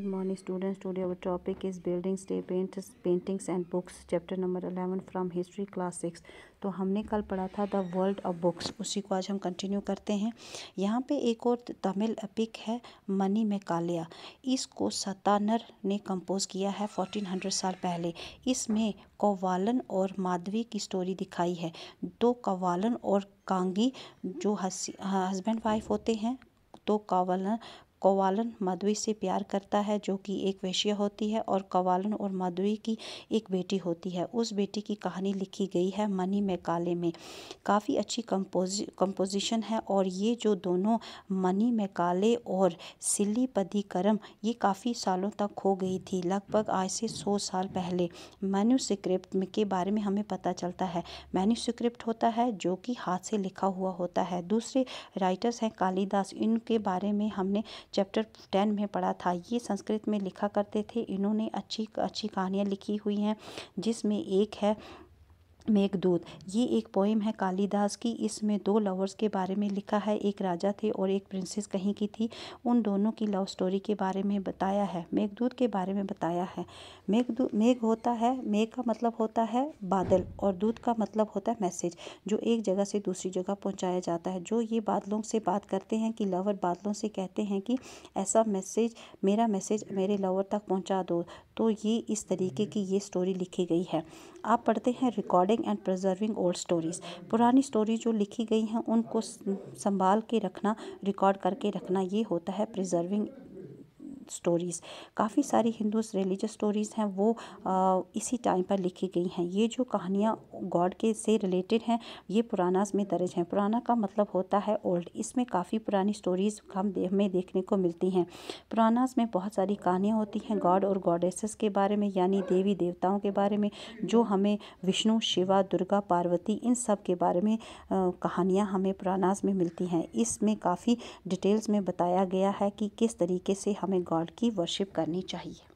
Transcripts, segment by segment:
good morning student studio our topic is buildings day painters paintings and books chapter number eleven from history class 6 तो हमने कल पढ़ा था the world of books उसी को आज हम कंटिन्यू करते हैं यहाँ पे एक और तमिल अपिक है मनी में कालिया इसको सतानर ने कंपोज किया है फोर्टीन हंड्रेड साल पहले इसमें कव्वालन और माधवी की स्टोरी दिखाई है दो कव्वालन और कांगी जो हस्बैंड वाइफ होते हैं तो कावलन कव्वालन माधुरी से प्यार करता है जो कि एक वेश्या होती है और कवालन और माधुरी की एक बेटी होती है उस बेटी की कहानी लिखी गई है मनी में काले में काफ़ी अच्छी कंपोजि कंपोजिशन है और ये जो दोनों मनी में काले और सिली पदी करम ये काफ़ी सालों तक खो गई थी लगभग आज से सौ साल पहले मैन्यूस्क्रिप्ट के बारे में हमें पता चलता है मैन्यूस्क्रिप्ट होता है जो कि हाथ से लिखा हुआ होता है दूसरे राइटर्स हैं कालीदास इनके बारे में हमने चैप्टर टेन में पढ़ा था ये संस्कृत में लिखा करते थे इन्होंने अच्छी अच्छी कहानियाँ लिखी हुई हैं जिसमें एक है मेघदूत ये एक पोइम है कालिदास की इसमें दो लवर्स के बारे में लिखा है एक राजा थे और एक प्रिंसेस कहीं की थी उन दोनों की लव स्टोरी के बारे में बताया है मेघदूत के बारे में बताया है मेघदूत मेघ होता है मेघ का मतलब होता है बादल और दूध का मतलब होता है मैसेज जो एक जगह से दूसरी जगह पहुँचाया जाता है जो ये बादलों से बात करते हैं कि लवर बादलों से कहते हैं कि ऐसा मैसेज मेरा मैसेज मेरे लवर तक पहुँचा दो तो ये इस तरीके की ये स्टोरी लिखी गई है आप पढ़ते हैं recording revising and preserving old stories पुरानी स्टोरी जो लिखी गई हैं उनको संभाल के रखना रिकॉर्ड करके रखना ये होता है प्रिजर्विंग स्टोरीज़ काफ़ी सारी हिंदू रिलीजियस स्टोरीज़ हैं वो इसी टाइम पर लिखी गई हैं ये जो कहानियाँ गॉड के से रिलेटेड हैं ये पुराना में दर्ज हैं पुराना का मतलब होता है ओल्ड इसमें काफ़ी पुरानी स्टोरीज़ हम में देखने को मिलती हैं पुराना में बहुत सारी कहानियाँ होती हैं गॉड और गॉडेसेस के बारे में यानी देवी देवताओं के बारे में जो हमें विष्णु शिवा दुर्गा पार्वती इन सब के बारे में कहानियाँ हमें पुराना में मिलती हैं इसमें काफ़ी डिटेल्स में बताया गया है कि किस तरीके से हमें गॉड गॉड की वर्शिप करनी चाहिए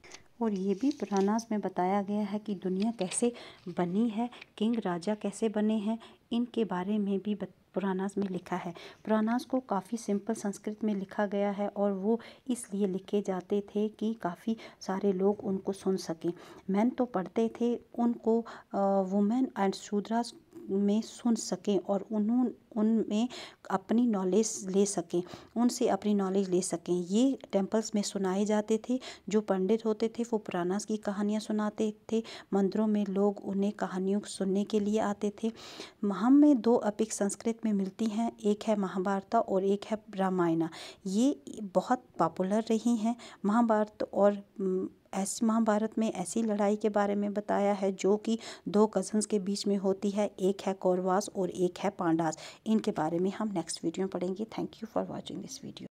और ये भी पुरानाज में बताया गया है कि दुनिया कैसे बनी है किंग राजा कैसे बने हैं इनके बारे में भी पुरानाज में लिखा है पुरानाज को काफ़ी सिंपल संस्कृत में लिखा गया है और वो इसलिए लिखे जाते थे कि काफ़ी सारे लोग उनको सुन सकें मैन तो पढ़ते थे उनको वुमेन एंड शूद्राज में सुन सकें और उन्होंने उनमें अपनी नॉलेज ले सकें उनसे अपनी नॉलेज ले सकें ये टेम्पल्स में सुनाए जाते थे जो पंडित होते थे वो पुराना की कहानियाँ सुनाते थे मंदिरों में लोग उन्हें कहानियों सुनने के लिए आते थे महम में दो अपिक संस्कृत में मिलती हैं एक है महाभारत और एक है रामायणा ये बहुत पॉपुलर रही हैं महाभारत और ऐसे महाभारत में ऐसी लड़ाई के बारे में बताया है जो कि दो कजन्स के बीच में होती है एक है कौरवास और एक है पांडास इनके बारे में हम नेक्स्ट वीडियो में पढ़ेंगे thank you for watching this video